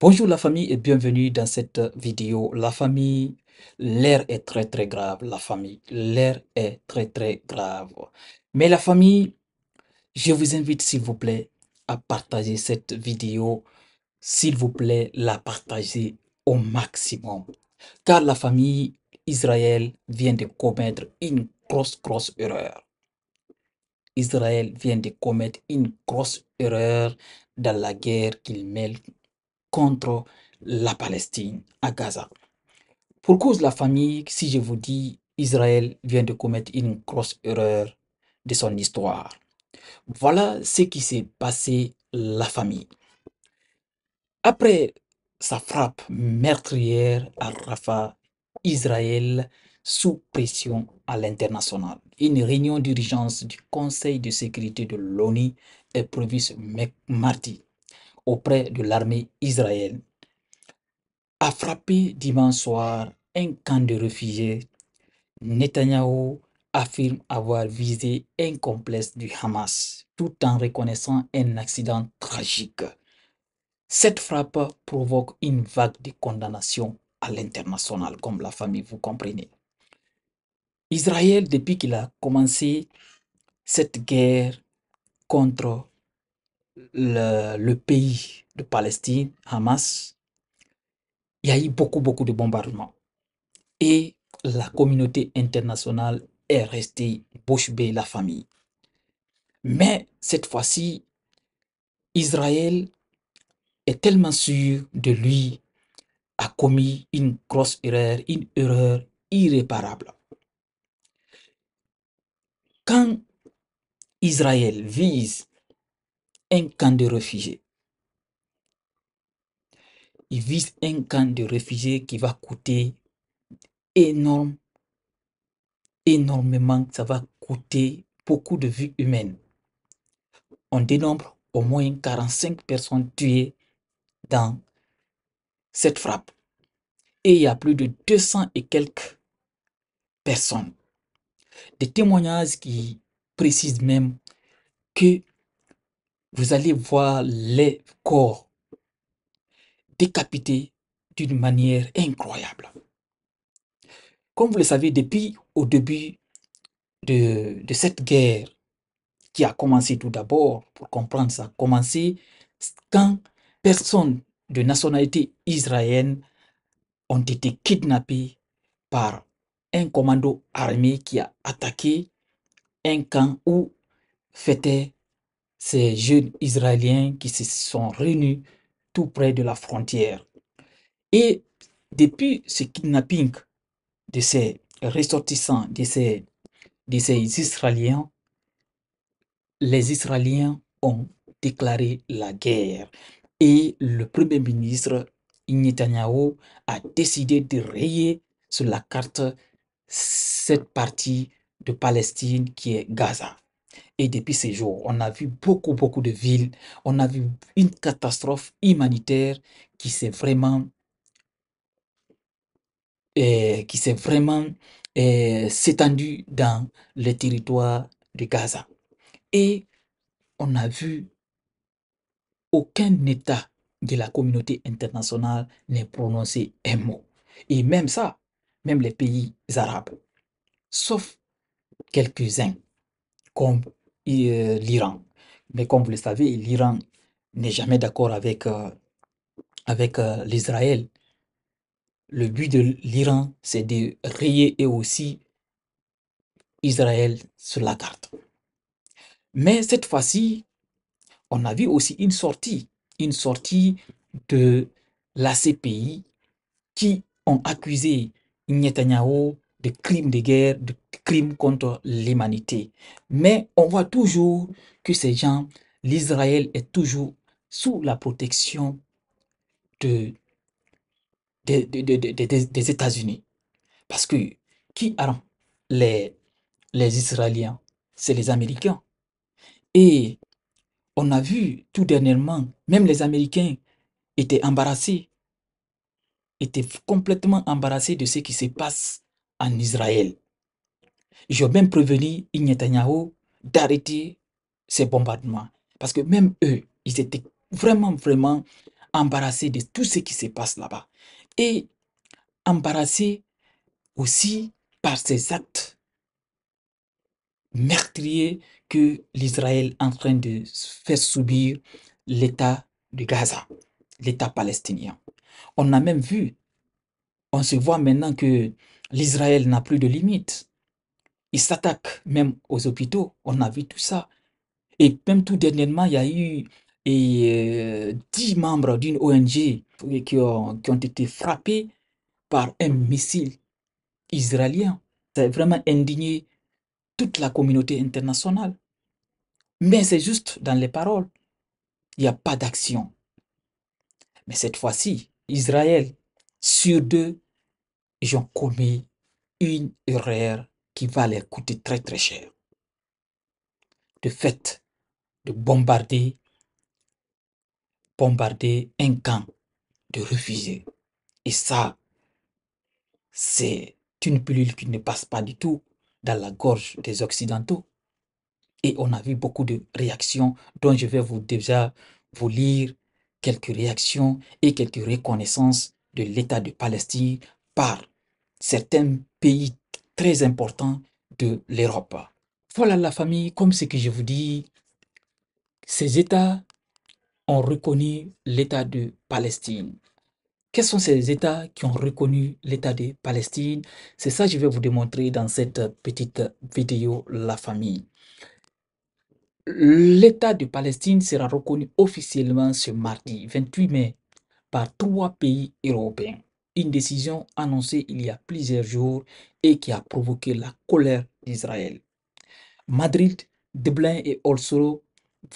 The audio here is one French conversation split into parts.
Bonjour la famille et bienvenue dans cette vidéo. La famille, l'air est très très grave. La famille, l'air est très très grave. Mais la famille, je vous invite s'il vous plaît à partager cette vidéo. S'il vous plaît, la partager au maximum. Car la famille Israël vient de commettre une grosse grosse erreur. Israël vient de commettre une grosse erreur dans la guerre qu'il mène contre la Palestine à Gaza. Pour cause la famille, si je vous dis, Israël vient de commettre une grosse erreur de son histoire. Voilà ce qui s'est passé la famille. Après sa frappe meurtrière à Rafah, Israël sous pression à l'international. Une réunion d'urgence du Conseil de sécurité de l'ONU est prévue ce mardi auprès de l'armée israélienne, a frappé dimanche soir un camp de réfugiés. Netanyahu affirme avoir visé un complexe du Hamas tout en reconnaissant un accident tragique. Cette frappe provoque une vague de condamnation à l'international, comme la famille, vous comprenez. Israël, depuis qu'il a commencé cette guerre contre le, pays de Palestine, Hamas, il y a eu beaucoup, beaucoup de bombardements. Et la communauté internationale est restée bouche bée la famille. Mais cette fois-ci, Israël est tellement sûr de lui, a commis une grosse erreur, une erreur irréparable. Quand Israël vise un camp de réfugiés. il vise un camp de réfugiés qui va coûter énorme, énormément, ça va coûter beaucoup de vies humaines. On dénombre au moins 45 personnes tuées dans cette frappe. Et il y a plus de 200 et quelques personnes. Des témoignages qui précisent même que vous allez voir les corps décapités d'une manière incroyable. Comme vous le savez, depuis au début de, cette guerre, qui a commencé tout d'abord, pour comprendre ça, a commencé quand personnes de nationalité israélienne ont été kidnappées par un commando armé qui a attaqué un camp où fêtaient ces jeunes Israéliens qui se sont réunis tout près de la frontière. Et depuis ce kidnapping de ces ressortissants, de ces, de ces Israéliens, les Israéliens ont déclaré la guerre. Et le Premier ministre Netanyahu a décidé de rayer sur la carte cette partie de Palestine qui est Gaza. Et depuis ces jours, on a vu beaucoup, beaucoup de villes, on a vu une catastrophe humanitaire qui s'est vraiment, eh, qui s'est vraiment eh, s'étendue dans le territoire de Gaza. Et on a vu aucun État de la communauté internationale n'est prononcé un mot. Et même ça, même les pays arabes, sauf quelques-uns comme euh, l'Iran. Mais comme vous le savez, l'Iran n'est jamais d'accord avec, euh, avec euh, l'Israël. Le but de l'Iran, c'est de rayer et aussi Israël sur la carte. Mais cette fois-ci, on a vu aussi une sortie, une sortie de la CPI qui ont accusé Netanyahu de crimes de guerre, de crimes contre l'humanité. Mais on voit toujours que ces gens, l'Israël est toujours sous la protection de, des États-Unis. Parce que qui rend les, les Israéliens C'est les Américains. Et on a vu tout dernièrement, même les Américains étaient embarrassés, étaient complètement embarrassés de ce qui se passe en Israël. J'ai même prévenu Netanyahu d'arrêter ces bombardements. Parce que même eux, ils étaient vraiment, vraiment embarrassés de tout ce qui se passe là-bas. Et embarrassés aussi par ces actes meurtriers que l'Israël est en train de faire subir l'État de Gaza, l'État palestinien. On a même vu, on se voit maintenant que L'Israël n'a plus de limites. Il s'attaque même aux hôpitaux. On a vu tout ça. Et même tout dernièrement, il y a eu et, 10 euh, membres d'une ONG qui ont, qui ont été frappés par un missile israélien. Ça a vraiment indigné toute la communauté internationale. Mais c'est juste dans les paroles. Il n'y a pas d'action. Mais cette fois-ci, Israël, sur deux, ils ont commis une erreur qui va leur coûter très très cher. De fait, de bombarder, bombarder un camp de refuser. Et ça, c'est une pilule qui ne passe pas du tout dans la gorge des Occidentaux. Et on a vu beaucoup de réactions dont je vais vous déjà vous lire quelques réactions et quelques reconnaissances de l'État de Palestine par certains pays très importants de l'Europe. Voilà la famille, comme ce que je vous dis, ces États ont reconnu l'État de Palestine. Quels sont ces États qui ont reconnu l'État de Palestine C'est ça que je vais vous démontrer dans cette petite vidéo, la famille. L'État de Palestine sera reconnu officiellement ce mardi 28 mai par trois pays européens une décision annoncée il y a plusieurs jours et qui a provoqué la colère d'Israël. Madrid, Dublin et Oslo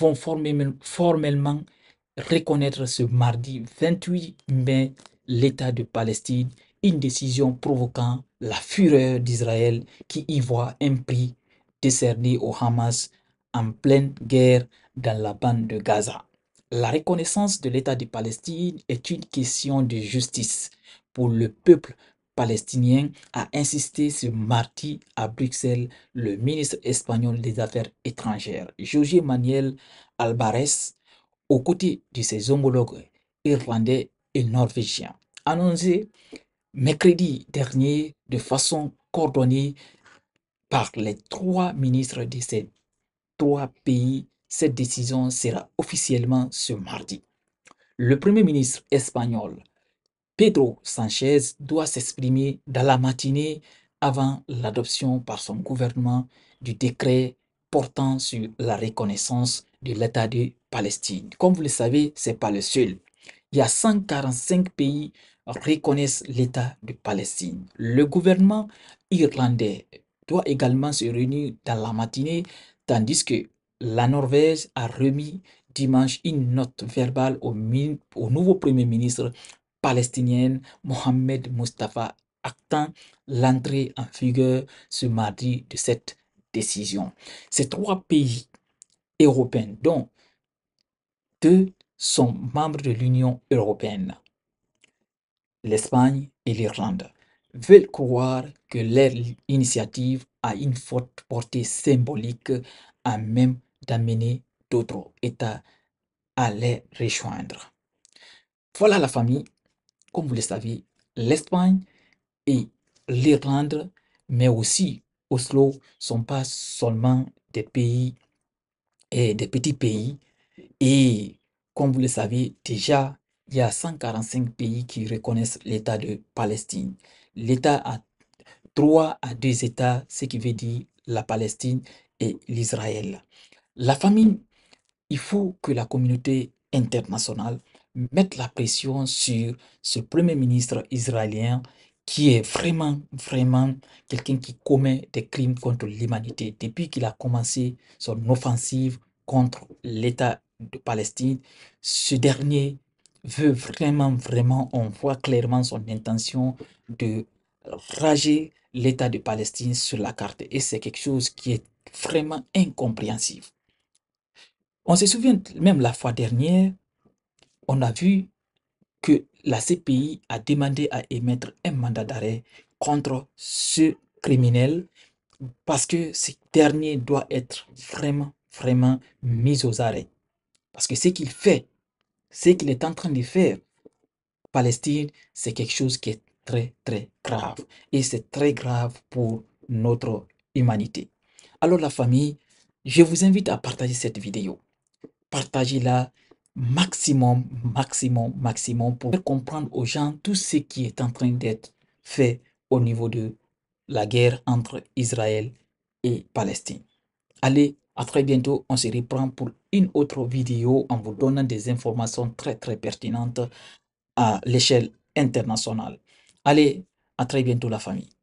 vont formellement reconnaître ce mardi 28 mai l'État de Palestine, une décision provoquant la fureur d'Israël qui y voit un prix décerné au Hamas en pleine guerre dans la bande de Gaza. La reconnaissance de l'État de Palestine est une question de justice pour le peuple palestinien, a insisté ce mardi à Bruxelles le ministre espagnol des Affaires étrangères, José Manuel Alvarez, aux côtés de ses homologues irlandais et norvégiens. Annoncé mercredi dernier de façon coordonnée par les trois ministres de ces trois pays, cette décision sera officiellement ce mardi. Le Premier ministre espagnol Pedro Sanchez doit s'exprimer dans la matinée avant l'adoption par son gouvernement du décret portant sur la reconnaissance de l'État de Palestine. Comme vous le savez, ce n'est pas le seul. Il y a 145 pays qui reconnaissent l'État de Palestine. Le gouvernement irlandais doit également se réunir dans la matinée, tandis que la Norvège a remis dimanche une note verbale au, au nouveau Premier ministre palestinienne Mohamed Mustafa attend l'entrée en vigueur ce mardi de cette décision. Ces trois pays européens, dont deux sont membres de l'Union européenne, l'Espagne et l'Irlande, veulent croire que leur initiative a une forte portée symbolique à même d'amener d'autres États à les rejoindre. Voilà la famille, comme vous le savez, l'Espagne et l'Irlande, mais aussi Oslo, sont pas seulement des pays et eh, des petits pays. Et comme vous le savez déjà, il y a 145 pays qui reconnaissent l'État de Palestine. L'État a trois à deux États, ce qui veut dire la Palestine et l'Israël. La famine, il faut que la communauté internationale mettre la pression sur ce premier ministre israélien qui est vraiment, vraiment quelqu'un qui commet des crimes contre l'humanité. Depuis qu'il a commencé son offensive contre l'État de Palestine, ce dernier veut vraiment, vraiment, on voit clairement son intention de rager l'État de Palestine sur la carte. Et c'est quelque chose qui est vraiment incompréhensible. On se souvient même la fois dernière, on a vu que la CPI a demandé à émettre un mandat d'arrêt contre ce criminel parce que ce dernier doit être vraiment, vraiment mis aux arrêts. Parce que ce qu'il fait, ce qu'il est en train de faire, Palestine, c'est quelque chose qui est très, très grave. Et c'est très grave pour notre humanité. Alors la famille, je vous invite à partager cette vidéo. Partagez-la maximum, maximum, maximum pour comprendre aux gens tout ce qui est en train d'être fait au niveau de la guerre entre Israël et Palestine. Allez, à très bientôt, on se reprend pour une autre vidéo en vous donnant des informations très très pertinentes à l'échelle internationale. Allez, à très bientôt la famille.